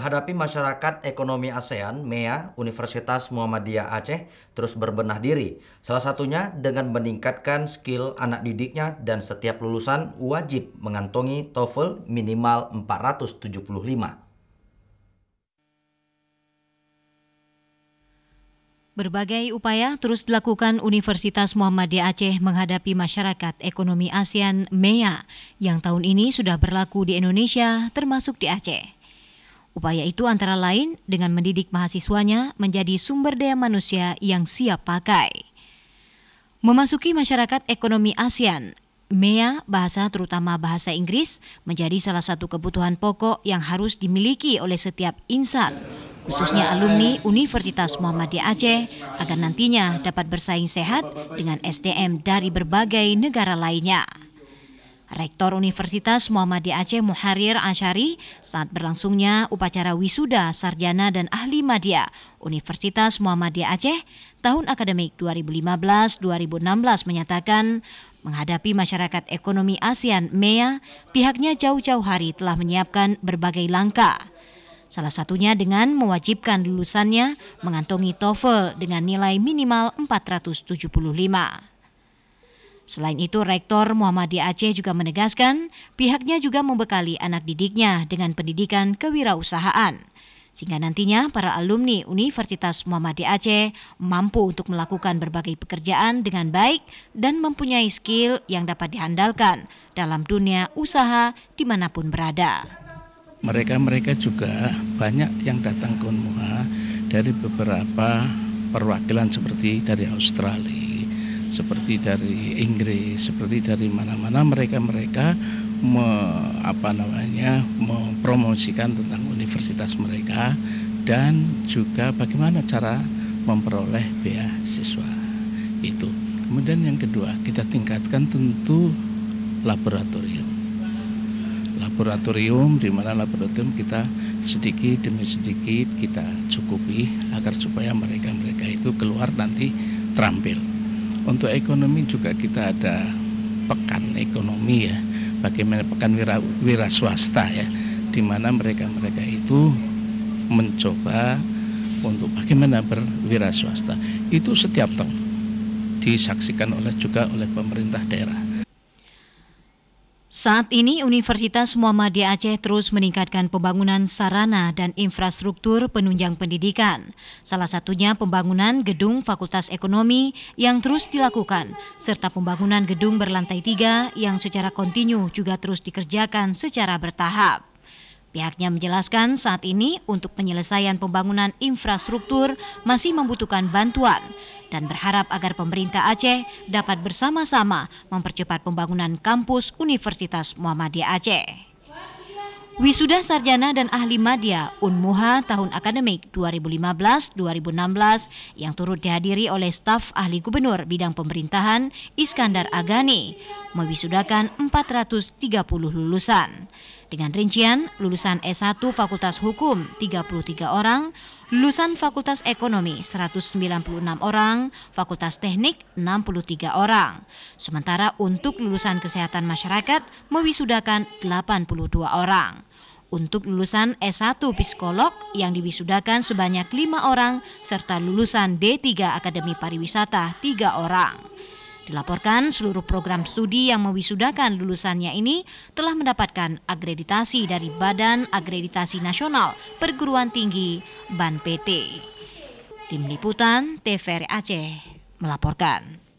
Menghadapi masyarakat ekonomi ASEAN, MEA, Universitas Muhammadiyah Aceh terus berbenah diri. Salah satunya dengan meningkatkan skill anak didiknya dan setiap lulusan wajib mengantongi TOEFL minimal 475. Berbagai upaya terus dilakukan Universitas Muhammadiyah Aceh menghadapi masyarakat ekonomi ASEAN MEA yang tahun ini sudah berlaku di Indonesia termasuk di Aceh. Upaya itu antara lain dengan mendidik mahasiswanya menjadi sumber daya manusia yang siap pakai. Memasuki masyarakat ekonomi ASEAN, MEA, bahasa terutama bahasa Inggris, menjadi salah satu kebutuhan pokok yang harus dimiliki oleh setiap insan, khususnya alumni Universitas Muhammadiyah Aceh, agar nantinya dapat bersaing sehat dengan SDM dari berbagai negara lainnya. Rektor Universitas Muhammadiyah Aceh Muharir Asyari saat berlangsungnya upacara wisuda sarjana dan ahli madya Universitas Muhammadiyah Aceh tahun akademik 2015-2016 menyatakan menghadapi masyarakat ekonomi ASEAN MEA, pihaknya jauh-jauh hari telah menyiapkan berbagai langkah. Salah satunya dengan mewajibkan lulusannya mengantongi TOEFL dengan nilai minimal 475. Selain itu, Rektor Muhammadiyah Aceh juga menegaskan pihaknya juga membekali anak didiknya dengan pendidikan kewirausahaan sehingga nantinya para alumni Universitas Muhammadiyah Aceh mampu untuk melakukan berbagai pekerjaan dengan baik dan mempunyai skill yang dapat diandalkan dalam dunia usaha dimanapun berada. Mereka-mereka juga banyak yang datang ke UNMUHA dari beberapa perwakilan seperti dari Australia, seperti dari Inggris, seperti dari mana-mana mereka-mereka me, apa namanya mempromosikan tentang universitas mereka dan juga bagaimana cara memperoleh beasiswa itu. Kemudian yang kedua, kita tingkatkan tentu laboratorium. Laboratorium di mana laboratorium kita sedikit demi sedikit kita cukupi agar supaya mereka-mereka itu keluar nanti terampil untuk ekonomi juga kita ada pekan ekonomi ya, bagaimana pekan wira, wira swasta ya, di mana mereka-mereka itu mencoba untuk bagaimana berwira swasta. Itu setiap tahun disaksikan oleh juga oleh pemerintah daerah. Saat ini Universitas Muhammadiyah Aceh terus meningkatkan pembangunan sarana dan infrastruktur penunjang pendidikan. Salah satunya pembangunan gedung Fakultas Ekonomi yang terus dilakukan, serta pembangunan gedung berlantai tiga yang secara kontinu juga terus dikerjakan secara bertahap. Pihaknya menjelaskan saat ini untuk penyelesaian pembangunan infrastruktur masih membutuhkan bantuan dan berharap agar pemerintah Aceh dapat bersama-sama mempercepat pembangunan kampus Universitas Muhammadiyah Aceh. Wisuda Sarjana dan Ahli Madya Unmuha tahun akademik 2015-2016 yang turut dihadiri oleh staf ahli gubernur bidang pemerintahan Iskandar Agani mewisudakan 430 lulusan. Dengan rincian lulusan S1 Fakultas Hukum 33 orang, lulusan Fakultas Ekonomi 196 orang, Fakultas Teknik 63 orang. Sementara untuk lulusan Kesehatan Masyarakat mewisudakan 82 orang. Untuk lulusan S1 Psikolog yang diwisudakan sebanyak 5 orang serta lulusan D3 Akademi Pariwisata 3 orang. Dilaporkan seluruh program studi yang mewisudakan lulusannya ini telah mendapatkan akreditasi dari Badan Akreditasi Nasional Perguruan Tinggi BAN PT. Tim Liputan TVRI Aceh melaporkan.